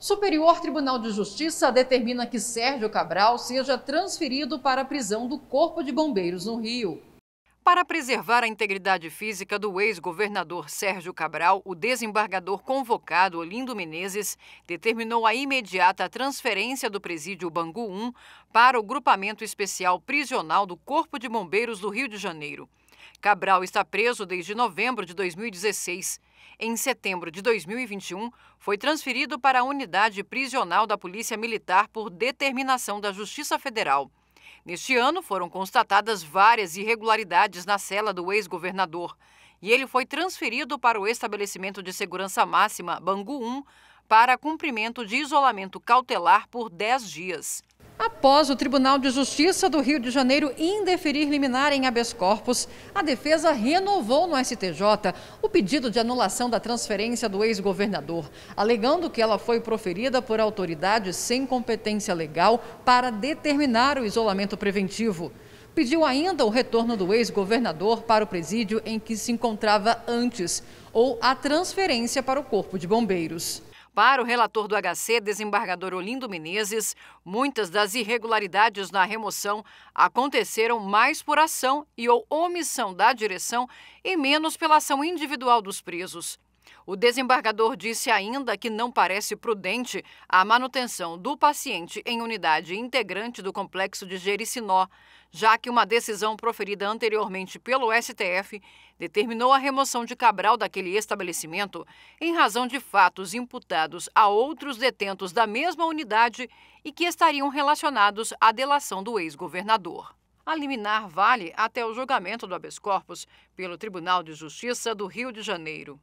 Superior Tribunal de Justiça determina que Sérgio Cabral seja transferido para a prisão do Corpo de Bombeiros no Rio. Para preservar a integridade física do ex-governador Sérgio Cabral, o desembargador convocado Olindo Menezes determinou a imediata transferência do presídio Bangu 1 para o grupamento especial prisional do Corpo de Bombeiros do Rio de Janeiro. Cabral está preso desde novembro de 2016 em setembro de 2021, foi transferido para a unidade prisional da Polícia Militar por determinação da Justiça Federal. Neste ano, foram constatadas várias irregularidades na cela do ex-governador e ele foi transferido para o estabelecimento de segurança máxima Bangu 1 para cumprimento de isolamento cautelar por 10 dias. Após o Tribunal de Justiça do Rio de Janeiro indeferir liminar em habeas corpus, a defesa renovou no STJ o pedido de anulação da transferência do ex-governador, alegando que ela foi proferida por autoridade sem competência legal para determinar o isolamento preventivo. Pediu ainda o retorno do ex-governador para o presídio em que se encontrava antes, ou a transferência para o Corpo de Bombeiros. Para o relator do HC, desembargador Olindo Menezes, muitas das irregularidades na remoção aconteceram mais por ação e ou omissão da direção e menos pela ação individual dos presos. O desembargador disse ainda que não parece prudente a manutenção do paciente em unidade integrante do complexo de Jericinó, já que uma decisão proferida anteriormente pelo STF determinou a remoção de Cabral daquele estabelecimento em razão de fatos imputados a outros detentos da mesma unidade e que estariam relacionados à delação do ex-governador. A liminar vale até o julgamento do habeas corpus pelo Tribunal de Justiça do Rio de Janeiro.